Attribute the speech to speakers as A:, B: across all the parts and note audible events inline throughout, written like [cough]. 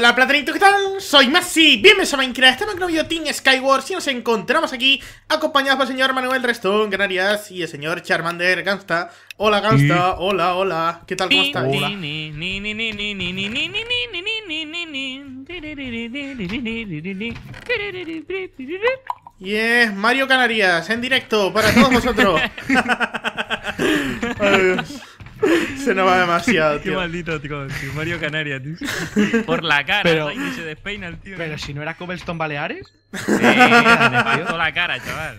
A: Hola platanito, ¿qué tal? Soy Masi, bienvenidos a Minecraft, en el video Team Skyward Y nos encontramos aquí acompañados por el señor Manuel Restón, Canarias Y el señor Charmander Gansta Hola Gansta, hola, hola, ¿qué tal? ¿Cómo estás? Y es Mario Canarias, en directo, para todos vosotros
B: Adiós se nos va demasiado, [laughs] tío. Qué maldito, tío. Mario Canaria, tío. Por la cara, pero, se despeina el tío. Pero
A: si no era Cobblestone Baleares. Sí, le la cara, chaval.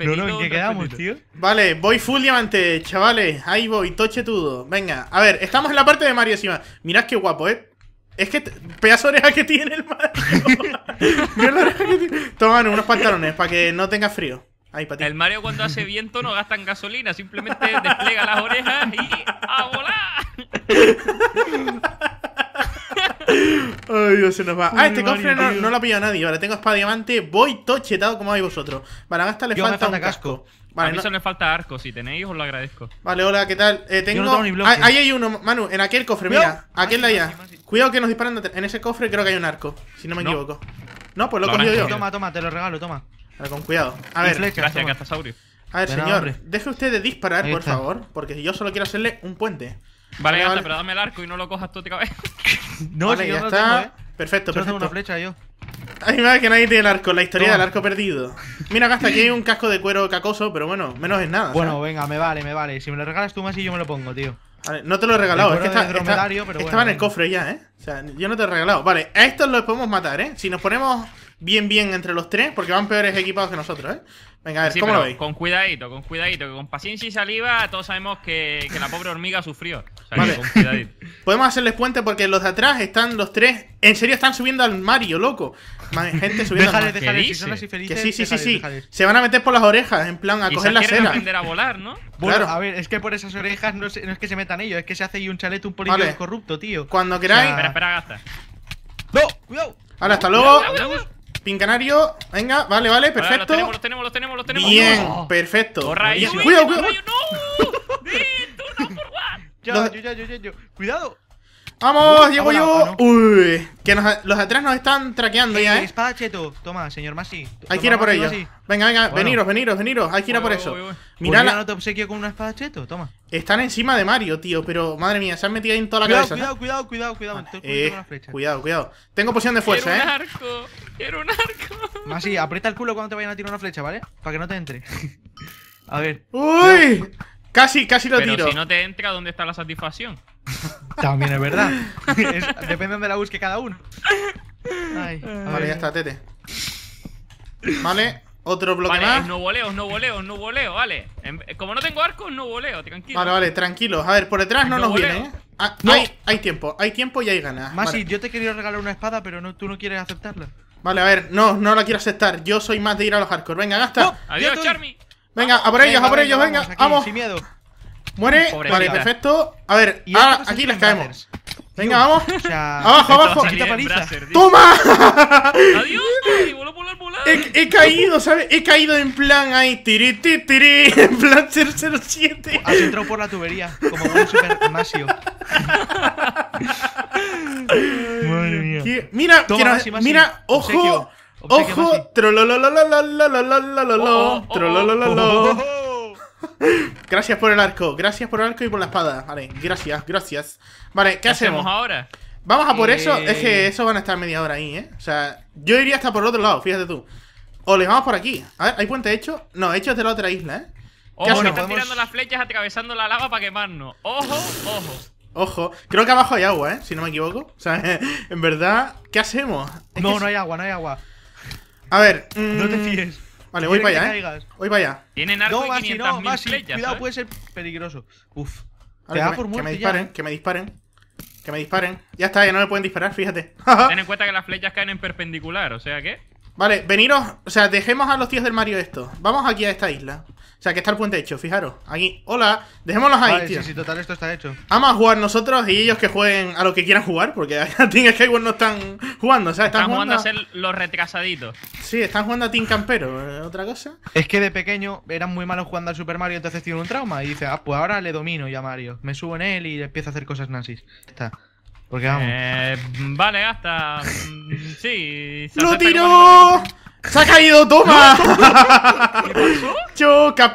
B: No, no, no, ¿qué quedamos, tío?
A: Vale, voy full diamante, chavales. Ahí voy, toche todo Venga, a ver, estamos en la parte de Mario encima. Mirad qué guapo, ¿eh? Es que pedazo oreja que tiene el Mario. [laughs] unos pantalones para que no tenga frío
B: el Mario cuando hace viento no gasta en gasolina, simplemente desplega las orejas y ¡a volar!
A: Ay, Dios, se nos va. Ah, este cofre no, lo ha pillado nadie. Vale, tengo espada diamante. Voy tochetado como hay vosotros. Vale, a Gasta le falta, un casco.
B: Vale, a mí le falta arco. Si tenéis, os lo agradezco.
A: Vale, hola, ¿qué tal? Eh, tengo... Ah, ahí hay uno, Manu, en aquel cofre, ¿Mira? mira. Aquel de allá. Cuidado que nos disparan. En ese cofre creo que hay un arco, si no me equivoco. No, pues lo he cogido yo. Toma, toma, te lo regalo, toma. Ahora con cuidado. A ver, gracias, A ver, señor, deje usted de disparar, por favor, porque yo solo quiero hacerle un puente. Vale, vale.
B: pero dame el arco y no lo cojas tú de cabeza.
A: [laughs] no, vale, ya está. ¿eh? Perfecto, perfecto. tengo una flecha yo. que nadie tiene el arco, la historia del arco perdido.
B: Mira, hasta aquí hay un casco de cuero cacoso,
A: pero bueno, menos es nada. Bueno, venga, me vale, me vale. Si me lo regalas tú más y yo me lo pongo, tío. Vale, no te lo he regalado, es que está, pero estaba en el cofre ya, ¿eh? O sea, yo no te he regalado. Vale, a estos los podemos matar, ¿eh? Si nos ponemos bien, bien entre los tres, porque van peores equipados que nosotros, ¿eh? Venga, a ver, ¿cómo lo veis?
B: Con cuidadito, con cuidadito, que con paciencia y saliva todos sabemos que, la pobre hormiga sufrió. vale. con
A: cuidadito. [laughs] Podemos hacerles puente porque los de atrás están los tres. En serio, están subiendo al Mario, loco. Gente subiendo al Mario. felices, que sí, sí, sí, Se van a meter por las orejas, en plan, a coger la quieren aprender a volar, ¿no? Bueno, a ver, es que por esas orejas no es, que se metan ellos, es que se hace ahí un chalete un político corrupto, tío. Cuando queráis. espera, espera, gasta. ¡No! ¡Cuidado! Ahora, hasta luego. Pin Venga, vale, vale, perfecto. los tenemos, los
B: tenemos, los tenemos, Bien, oh. no. perfecto.
A: Bien. Yo, cuidado, cuidado. Yo, yo, yo, yo, Cuidado. ¡Vamos! ¡Llego uh, yo! ¡Uy! Que los atrás nos están traqueando ya, ¿eh? ¿eh? Espada cheto. Toma, señor Masi. Hay que ir a por ellos. Venga, venga. Veniros, veniros, veniros. Hay que ir a por eso. Mira, no te obsequio con una espada cheto? Toma. Están encima de Mario, tío. Pero, madre mía, se han metido ahí en toda la cabeza. Cuidado, cuidado, cuidado, cuidado. Eh, cuidado, cuidado. Tengo poción de fuerza, ¿eh?
B: Quiero un arco.
A: [laughs] Masi, aprieta el culo cuando te vayan a tirar una flecha, ¿vale? Para que no te entre. [laughs] a ver. ¡Uy! Casi, casi lo Pero tiro. Si no
B: te entra, ¿dónde está la satisfacción?
A: [laughs] También es verdad.
B: depende de donde la busque cada uno. Ah, vale, ya está,
A: tete. Vale, otro bloque vale, más. No
B: voleo, no voleo, no voleo, vale. Em, como no tengo arco, no voleo, tranquilo. Vale, vale,
A: tranquilo. A ver, por detrás no, nos viene, ¿eh? ah, no. Hay, hay, tiempo, hay tiempo y hay ganas. Masi,
B: yo te quería regalar una espada, pero tú no quieres aceptarla.
A: Vale, a ver, no, no la quiero aceptar. Yo soy más de ir a los hardcore. Venga, gasta. Adiós, Charmy. Venga, a por ellos, a por ellos, venga. Vamos. Sin miedo. Muere. vale, perfecto. A ver, aquí les caemos. Venga, vamos. [laughs] abajo, abajo. ¡Toma! [laughs] ¡Adiós! he, he, caído, ¿sabes? He caído en plan ahí. Tiri, tiri, tiri [laughs] en plan 007. Has entrado por la tubería, como un super Mira, mira, ojo ojo, ojo, Gracias por el arco, gracias por el arco y por la espada. Vale, gracias, gracias. Vale, ¿qué hacemos? ahora? Vamos a por eso. Es que eso van a estar media hora ahí, ¿eh? O sea, yo iría hasta por el otro lado, fíjate tú. O le vamos por aquí. A ver, ¿hay puente hecho? No, hecho de la otra isla, ¿eh?
B: Ojo, que están tirando las flechas atravesando la lava para quemarnos. Ojo, ojo.
A: Ojo, creo que abajo hay agua, ¿eh? Si no me equivoco. O sea, [laughs] en verdad, ¿qué hacemos? no, no hay agua, no hay agua. A ver, no te mm, fíes. Vale, voy para allá, ¿eh? Voy para allá. Tienen arco no, y no, Cuidado,
B: puede ser peligroso. Uf.
A: que, me, por que me disparen, que me disparen. Que me disparen. Ya está, ya no me pueden disparar, fíjate. [laughs]
B: Ten en cuenta que las flechas caen en perpendicular, o sea que.
A: Vale, veniros, o sea, dejemos a los tíos del Mario esto. Vamos aquí a esta isla. O sea, que está el puente hecho, fijaros. Aquí, hola, dejémoslos ahí, tío. Sí, total, esto está hecho. Vamos a jugar nosotros y ellos que jueguen a lo que quieran jugar, porque [laughs] a que Skyward no están jugando, o sea, están, jugando, a... ser
B: los retrasaditos.
A: Sí, están jugando a Team Campero, eh, otra cosa. Es que de pequeño eran muy malos jugando al Super Mario, entonces tienen un trauma. Y dice, ah, pues ahora le domino ya a Mario. Me subo en él y empiezo a hacer cosas nazis. Está. Porque vamos.
B: Eh, vale, gasta. Mm, sí.
A: ¡Lo tiró! ¡Se ha caído! ¡Toma! [laughs] Choca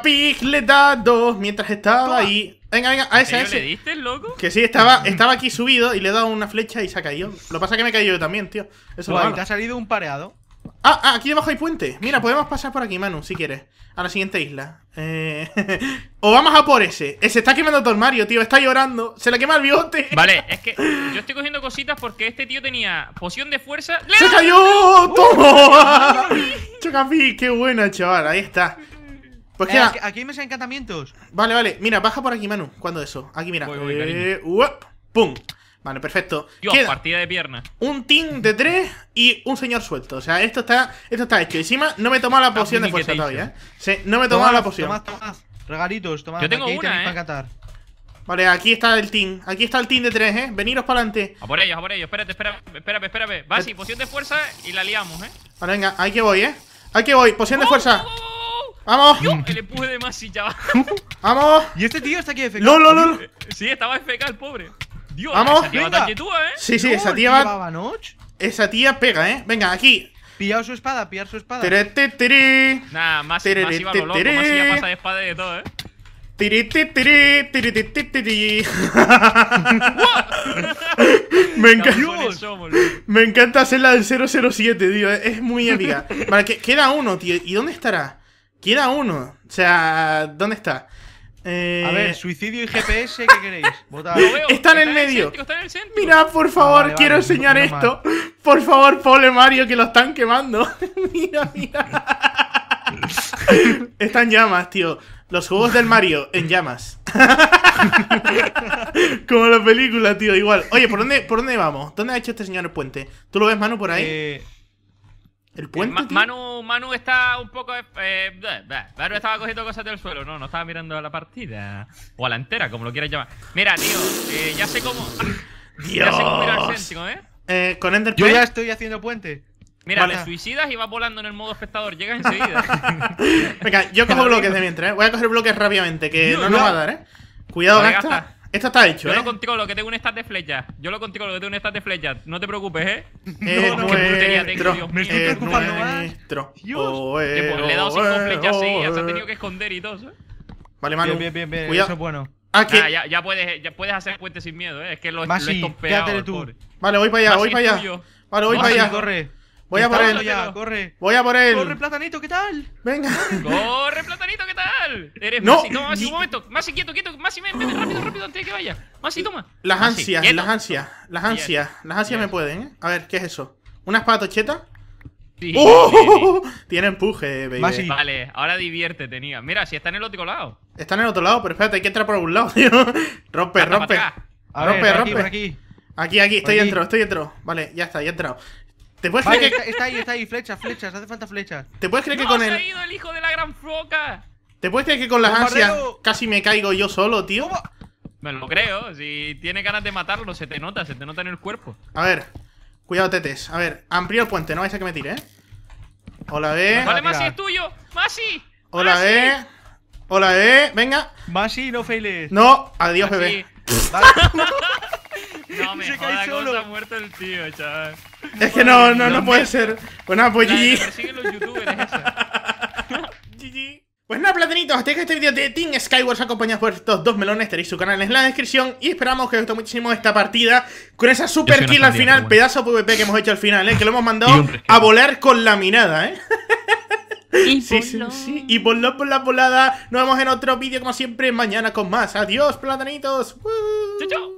A: da dos mientras estaba ahí. Venga, venga, a ese, a ese. ¿Le diste, loco? Que sí, estaba, estaba aquí subido y le he dado una flecha y se ha caído. Lo que pasa es que me he caído yo también, tío. Eso va Te ha salido un pareado. Ah, ah, aquí debajo hay puente. Mira, podemos pasar por aquí, Manu, si quieres. A la siguiente isla. Eh, [laughs] o vamos a por ese. Eh, se está quemando todo el Mario, tío. Está llorando. Se le quema el bigote.
B: Vale, es que [laughs] yo estoy cogiendo cositas porque este tío tenía poción de fuerza. ¡Se cayó! ¡Toma!
A: ¡Uh! [laughs] Chocapi, qué buena, chaval. Ahí está. Pues eh, Aquí hay más encantamientos. Vale, vale. Mira, baja por aquí, Manu. Cuando eso? Aquí, mira. ¡Pum! Vale, perfecto. partida de pierna. Un team de tres y un señor suelto. O sea, esto está, esto está hecho. Encima no me he tomado la poción de fuerza todavía, ¿eh? Sí, no me he tomado la poción. Tomás, tomás. Regalitos, tomás. Yo tengo Aquí una, eh. vale, aquí está el team. Aquí está el team de tres, ¿eh? Veniros para adelante.
B: A por ellos, a por ellos. Espérate, espérate, espérate, espérate. Va, poción de fuerza y la liamos, ¿eh?
A: Vale, venga, ahí que voy, ¿eh? Ahí que voy, poción de ¡Oh! fuerza. ¡Vamos! que
B: le puse de Masi,
A: ¡Vamos! [laughs] ¿Y este tío está aquí FK? ¡No, no,
B: Sí, estaba FK el pobre.
A: Vamos, esa tía venga. tú, ¿eh? Sí, sí, esa tía va. Esa tía pega, ¿eh? Venga, aquí. Pillaos su espada, pillar su espada. Nada, más, tere, más iba más iba pasa
B: espada y de todo, ¿eh?
A: [laughs] me encanta. Me encanta hacer la del 007, tío. ¿eh? Es muy épica. Vale, queda uno, tío. ¿Y dónde estará? Queda uno. O sea, ¿dónde está? Eh, A ver, suicidio y GPS, ¿qué queréis? [laughs] Está en el medio. mira por favor, quiero enseñar esto. por favor, pobre Mario, que lo están quemando. [laughs] mira, mira. [laughs] Están llamas, tío. Los juegos del Mario en llamas. Como la película, tío, igual. Oye, ¿por dónde, ¿por dónde vamos? ¿Dónde ha hecho este señor el puente? ¿Tú lo ves, mano por ahí? Eh, el puente.
B: Manu, Manu está un poco. Eh, eh estaba cogiendo cosas del suelo. No, no estaba mirando a la partida. O a la entera, como lo quieras llamar. Mira, tío, eh, ya sé cómo.
A: Dios. Ah, ya sé cómo ir al céntimo, ¿eh? eh con Ender Yo ya estoy haciendo puente. Mira, te
B: suicidas y vas volando en el modo espectador. Llegas enseguida.
A: [laughs] Venga, yo cojo bloques de mientras, ¿eh? Voy a coger bloques rápidamente, que no, nos va a dar, ¿eh? Cuidado, hasta. Esto está hecho, ¿eh? Yo lo
B: contigo lo que tengo un stat de flechas. Yo lo contigo lo que tengo un stat de flechas. No te preocupes, ¿eh? eh [laughs] no, no, tengo, Dios Me estoy preocupando más. Dios. eh. le he dado sin flechas sí. ya se ha tenido que esconder y todo, ¿eh? Vale, Manu. Bien, bien, bien. Cuidado. Eso es bueno. Ah, ya, puedes, ya puedes hacer puente sin miedo, ¿eh? Es que lo, Masi, lo Vale, voy para allá, voy para allá. Vale, voy para allá. Corre. Voy a por él. corre.
A: Voy a por él. Corre, platanito, ¿qué tal? Venga.
B: Corre, platanito, ¿qué tal? Eres no, Masi. No, un momento. Masi, quieto, quieto. Masi, ven, ven, rápido, rápido, antes de que vaya. Masi, toma. Las ansias,
A: las ansias, las ansias. Las ansias me pueden, ¿eh? A ver, ¿qué es eso? ¿Una espada tocheta?
B: Sí, ¡Oh!
A: [laughs] Tiene empuje, baby.
B: Vale, ahora divierte, tenía. Mira, si está en el otro lado.
A: Está en el otro lado, pero hay que entrar por algún lado, [laughs] tío. rompe,
B: rompe. rompe, rompe.
A: aquí, aquí. estoy dentro, estoy dentro. Vale, ya está, ya he entrado. ¿Te puedes creer que... Está, ahí, está ahí, flechas, flechas, hace falta flechas. ¿Te puedes creer que con se el... ha
B: ido el hijo de la gran foca!
A: ¿Te puedes creer que con las ansias casi me caigo yo solo, tío?
B: Me lo creo, si tiene ganas de matarlo se te nota, se te nota en el cuerpo.
A: A ver, cuidado tetes, a ver, amplio el puente, no vais a que me tire, ¿eh? Hola, B. Vale, Masi, es
B: tuyo, Masi.
A: Hola, B. Hola, B, venga. Masi, no failes. No, adiós, bebé. [laughs]
B: no, me jodas, se ha muerto el tío, chaval. Es que no, no, no puede ser.
A: Pues nada, pues GG.
B: [laughs] Pues nada, platanitos, hasta que
A: este vídeo de Team Skywars Acompañado por estos dos melones. Tenéis su canal en la descripción. Y esperamos que os guste muchísimo esta partida con esa super kill al final, pedazo PvP que hemos hecho al final, ¿eh? que lo hemos mandado a volar con la mirada, ¿eh? Y por sí, por la volada. Nos vemos en otro vídeo, como siempre, mañana con más. Adiós, platanitos. chao chau.